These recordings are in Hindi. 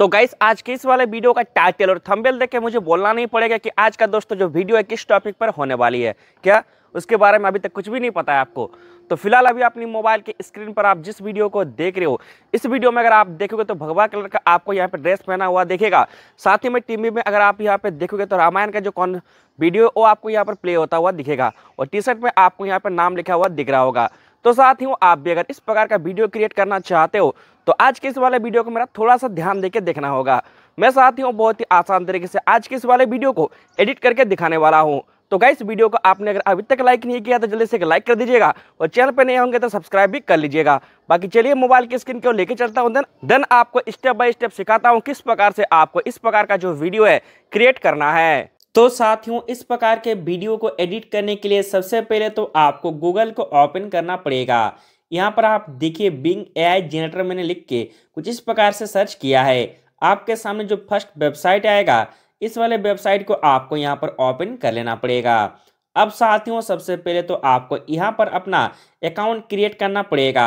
तो गाइस आज के इस वाले वीडियो का टाइटल और थंबनेल देख के मुझे बोलना नहीं पड़ेगा कि आज का दोस्तों जो वीडियो है किस टॉपिक पर होने वाली है क्या उसके बारे में अभी तक कुछ भी नहीं पता है आपको तो फिलहाल अभी अपनी मोबाइल के स्क्रीन पर आप जिस वीडियो को देख रहे हो इस वीडियो में अगर आप देखोगे तो भगवा कलर का आपको यहाँ पे ड्रेस पहना हुआ देखेगा साथ ही में टीवी में अगर आप यहाँ पे देखोगे तो रामायण का जो कौन वीडियो वो आपको यहाँ पर प्ले होता हुआ दिखेगा और टी शर्ट में आपको यहाँ पर नाम लिखा हुआ दिख रहा होगा तो साथ ही वो आप भी अगर इस प्रकार का वीडियो क्रिएट करना चाहते हो तो आज के इस वाले वीडियो को मेरा थोड़ा सा ध्यान देके देखना होगा मैं साथ ही बहुत ही आसान तरीके से आज के इस वाले वीडियो को एडिट करके दिखाने वाला हूँ तो गाइस वीडियो को आपने अगर अभी तक लाइक नहीं किया तो जल्दी से एक लाइक कर दीजिएगा और चैनल पर नए होंगे तो सब्सक्राइब भी कर लीजिएगा बाकी चलिए मोबाइल की स्क्रीन को लेकर चलता हूँ देन देन आपको स्टेप बाय स्टेप सिखाता हूँ किस प्रकार से आपको इस प्रकार का जो वीडियो है क्रिएट करना है तो साथियों इस प्रकार के वीडियो को एडिट करने के लिए सबसे पहले तो आपको गूगल को ओपन करना पड़ेगा यहाँ पर आप देखिए बिंग एआई जनरेटर मैंने लिख के कुछ इस प्रकार से सर्च किया है आपके सामने जो फर्स्ट वेबसाइट आएगा इस वाले वेबसाइट को आपको यहाँ पर ओपन कर लेना पड़ेगा अब साथियों सबसे पहले तो आपको यहाँ पर अपना अकाउंट क्रिएट करना पड़ेगा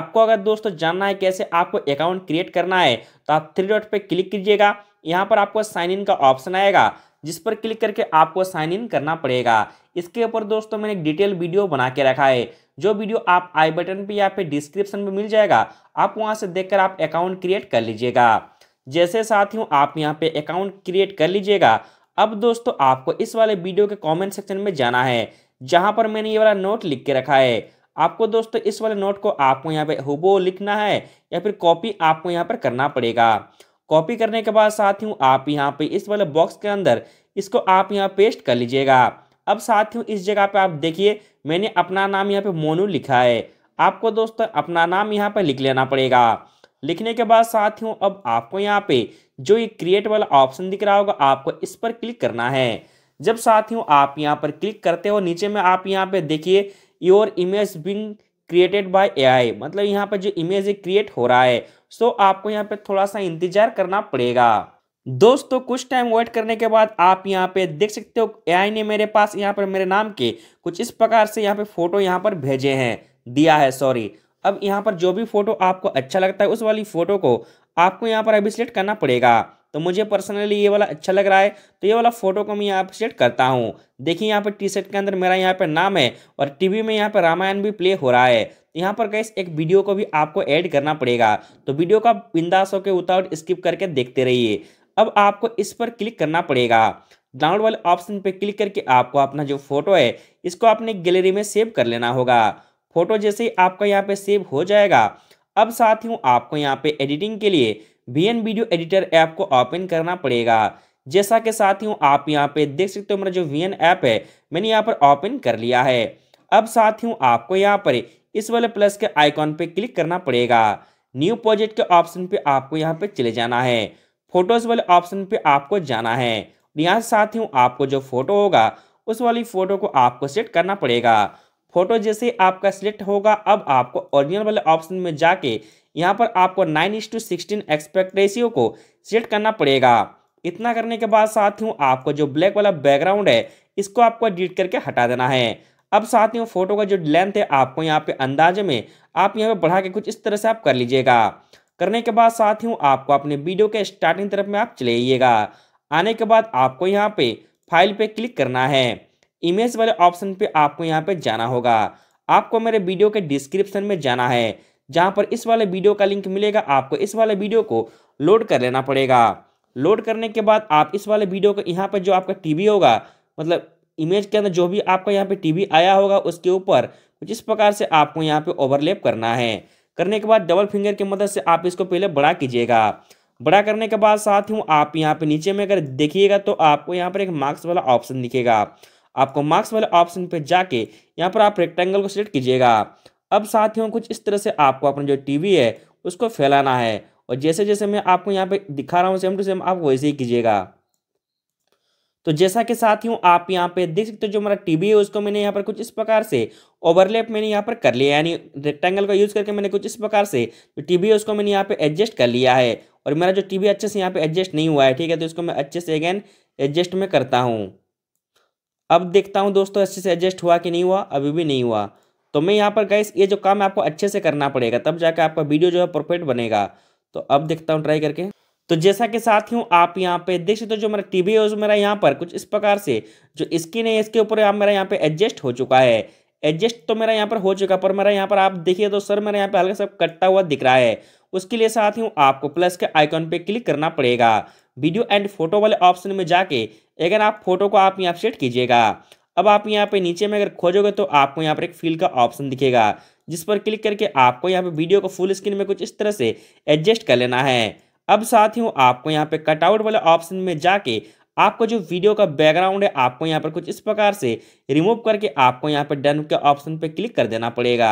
आपको अगर दोस्तों जानना है कैसे आपको अकाउंट क्रिएट करना है तो आप थ्री डॉट पे क्लिक कीजिएगा यहाँ पर आपको साइन इन का ऑप्शन आएगा जिस पर क्लिक करके आपको साइन इन करना पड़ेगा इसके ऊपर दोस्तों मैंने एक डिटेल वीडियो बना के रखा है जो वीडियो आप आई बटन पे या फिर डिस्क्रिप्शन में मिल जाएगा आप वहाँ से देखकर आप अकाउंट क्रिएट कर लीजिएगा जैसे साथियों आप यहाँ पे अकाउंट क्रिएट कर लीजिएगा अब दोस्तों आपको इस वाले वीडियो के कॉमेंट सेक्शन में जाना है जहाँ पर मैंने ये वाला नोट लिख के रखा है आपको दोस्तों इस वाले नोट को आपको यहाँ पे हुबो लिखना है या फिर कॉपी आपको यहाँ पर करना पड़ेगा कॉपी करने के बाद साथियों आप यहाँ पे इस वाले बॉक्स के अंदर इसको आप यहाँ पेस्ट कर लीजिएगा अब साथियों इस जगह पे आप देखिए मैंने अपना नाम यहाँ पे मोनू लिखा है आपको दोस्तों अपना नाम यहाँ पर लिख लेना पड़ेगा लिखने के बाद साथियों अब आपको यहाँ पे जो ये क्रिएट वाला ऑप्शन दिख रहा होगा आपको इस पर क्लिक करना है जब साथियों आप यहाँ पर क्लिक करते हो नीचे में आप यहाँ पे देखिए your image being created by AI मतलब यहाँ पर जो इमेज क्रिएट हो रहा है सो आपको यहाँ पे थोड़ा सा इंतजार करना पड़ेगा दोस्तों कुछ टाइम वेट करने के बाद आप यहाँ पे देख सकते हो एआई ने मेरे पास यहाँ पर मेरे नाम के कुछ इस प्रकार से यहाँ पे फोटो यहाँ पर भेजे हैं दिया है सॉरी अब यहाँ पर जो भी फोटो आपको अच्छा लगता है उस वाली फोटो को आपको यहाँ पर अभी सिलेक्ट करना पड़ेगा तो मुझे पर्सनली ये वाला अच्छा लग रहा है तो ये वाला फोटो को मैं यहाँ पर सेट करता हूँ देखिए यहाँ पर टी शर्ट के अंदर मेरा यहाँ पर नाम है और टीवी में यहाँ पर रामायण भी प्ले हो रहा है यहाँ पर कैसे एक वीडियो को भी आपको ऐड करना पड़ेगा तो वीडियो का बिंदास होकर उतावट स्किप करके देखते रहिए अब आपको इस पर क्लिक करना पड़ेगा डाउनलोड वाले ऑप्शन पर क्लिक करके आपको अपना जो फोटो है इसको अपने गैलरी में सेव कर लेना होगा फोटो जैसे ही आपका यहाँ पर सेव हो जाएगा अब साथ ही आपको यहाँ पर एडिटिंग के लिए V N video editor app को ओपन करना पड़ेगा जैसा कि साथियों आप यहाँ पे देख सकते हो मेरा जो वी एन ऐप है मैंने यहाँ पर ओपन कर लिया है अब साथियों आपको यहाँ पर इस वाले प्लस के आइकॉन पे क्लिक करना पड़ेगा न्यू प्रोजेक्ट के ऑप्शन पे आपको यहाँ पे चले जाना है फोटोज वाले ऑप्शन पे आपको जाना है यहाँ साथियों आपको जो फोटो होगा उस वाली फोटो को आपको सेट करना पड़ेगा फोटो जैसे आपका सिलेक्ट होगा अब आपको ओरिजिनल वाले ऑप्शन में जाके यहाँ पर आपको nine is to sixteen aspect ratio को सेट करना पड़ेगा इतना करने के बाद साथियों आपको जो ब्लैक वाला बैकग्राउंड है इसको आपको एडिट करके हटा देना है अब साथियों फोटो का जो लेंथ है आपको यहाँ पे अंदाजे में आप यहाँ पे बढ़ा के कुछ इस तरह से आप कर लीजिएगा करने के बाद साथियों आपको अपने वीडियो के स्टार्टिंग तरफ में आप चले आइएगा आने के बाद आपको यहाँ पे फाइल पे क्लिक करना है इमेज वाले ऑप्शन पे आपको यहाँ पे जाना होगा आपको मेरे वीडियो के डिस्क्रिप्शन में जाना है जहाँ पर इस वाले वीडियो का लिंक मिलेगा आपको इस वाले वीडियो को लोड कर लेना पड़ेगा लोड करने के बाद आप इस वाले वीडियो को यहाँ पर जो आपका टीवी होगा मतलब इमेज के अंदर जो भी आपका यहाँ पे टीवी आया होगा उसके ऊपर कुछ इस प्रकार से आपको यहाँ पे ओवरलेप करना है करने के बाद डबल फिंगर की मदद से आप इसको पहले बड़ा कीजिएगा बड़ा करने के बाद साथ ही आप यहाँ पे नीचे में अगर देखिएगा तो आपको यहाँ पर एक मार्क्स वाला ऑप्शन दिखेगा आपको मार्क्स वाले ऑप्शन पर जाके यहाँ पर आप रेक्टेंगल को सिलेक्ट कीजिएगा अब साथियों कुछ इस तरह से आपको अपना जो टीवी है उसको फैलाना है और जैसे जैसे मैं आपको यहाँ पे दिखा रहा हूँ सेम टू सेम आप वैसे ही कीजिएगा तो जैसा कि साथियों आप यहाँ पे देख सकते हो जो मेरा टीवी है उसको मैंने यहाँ पर कुछ इस प्रकार से ओवरलैप मैंने यहाँ पर कर लिया यानी रेक्टेंगल का यूज़ करके मैंने कुछ इस प्रकार से जो टीवी है उसको मैंने यहाँ पे एडजस्ट कर लिया है और मेरा जो टीवी अच्छे से यहाँ पे एडजस्ट नहीं हुआ है ठीक है तो इसको मैं अच्छे से अगेन एडजस्ट में करता हूँ अब देखता हूँ दोस्तों अच्छे से एडजस्ट हुआ कि नहीं हुआ अभी भी नहीं हुआ तो मैं यहाँ पर गैस ये जो काम आपको अच्छे से करना पड़ेगा तब जाकर आपका वीडियो जो है परफेक्ट बनेगा तो अब देखता हूँ ट्राई करके तो जैसा कि साथियों आप यहाँ पे देख सकते हो तो जो मेरा टीवी है मेरा यहाँ पर कुछ इस प्रकार से जो स्किन है इसके ऊपर आप मेरा यहाँ पे एडजस्ट हो चुका है एडजस्ट तो मेरा यहाँ पर हो चुका पर मेरा यहाँ पर आप देखिए तो सर मेरा यहाँ पे हल्का सा कटता हुआ दिख रहा है उसके लिए साथियों आपको प्लस के आइकॉन पे क्लिक करना पड़ेगा वीडियो एंड फोटो वाले ऑप्शन में जाके अगर आप फोटो को आप यहाँ सेट कीजिएगा अब आप यहाँ पे नीचे में अगर खोजोगे तो आपको यहाँ पर एक फील का ऑप्शन दिखेगा जिस पर क्लिक करके आपको यहाँ पे वीडियो को फुल स्क्रीन में कुछ इस तरह से एडजस्ट कर लेना है अब साथ ही आपको यहाँ पे कटआउट वाले ऑप्शन में जाके आपको जो वीडियो का बैकग्राउंड है आपको यहाँ पर कुछ इस प्रकार से रिमूव करके आपको यहाँ पर डन के ऑप्शन पर क्लिक कर देना पड़ेगा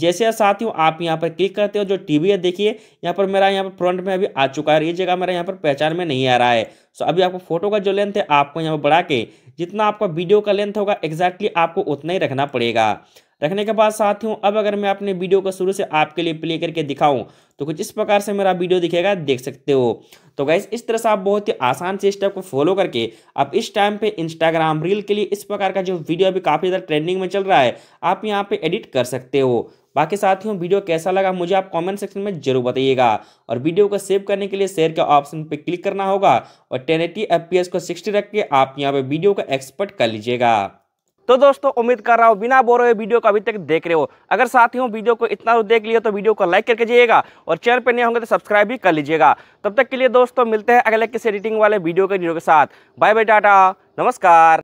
जैसे साथियों आप यहाँ पर क्लिक करते हो जो टीवी है देखिए यहाँ पर मेरा यहाँ पर फ्रंट में अभी आ चुका है ये जगह मेरा यहाँ पर पहचान में नहीं आ रहा है सो अभी आपको फोटो का जो लेंथ है आपको यहाँ पर बढ़ा के जितना आपका वीडियो का लेंथ होगा एग्जैक्टली आपको उतना ही रखना पड़ेगा रखने के बाद साथियों अब अगर मैं अपने वीडियो को शुरू से आपके लिए प्ले करके दिखाऊं तो कुछ इस प्रकार से मेरा वीडियो दिखेगा देख सकते हो तो गैस इस तरह से आप बहुत ही आसान से स्टेप को फॉलो करके आप इस टाइम पे इंस्टाग्राम रील के लिए इस प्रकार का जो वीडियो अभी काफ़ी ज़्यादा ट्रेंडिंग में चल रहा है आप यहाँ पे एडिट कर सकते हो बाकी साथियों वीडियो कैसा लगा मुझे आप कमेंट सेक्शन में जरूर बताइएगा और वीडियो को सेव करने के लिए शेयर के ऑप्शन पर क्लिक करना होगा और टेन एटी को सिक्सटी रख के आप यहाँ पर वीडियो को एक्सपर्ट कर लीजिएगा तो दोस्तों उम्मीद कर रहा हूँ बिना बोर हुए वीडियो को अभी तक देख रहे हो अगर साथियों वीडियो को इतना देख लिया तो वीडियो को लाइक करके जाइएगा और चैनल पर नहीं होंगे तो सब्सक्राइब भी कर लीजिएगा तब तक के लिए दोस्तों मिलते हैं अगले किसी एडिटिंग वाले वीडियो के वीडियो के साथ बाय बाय टाटा नमस्कार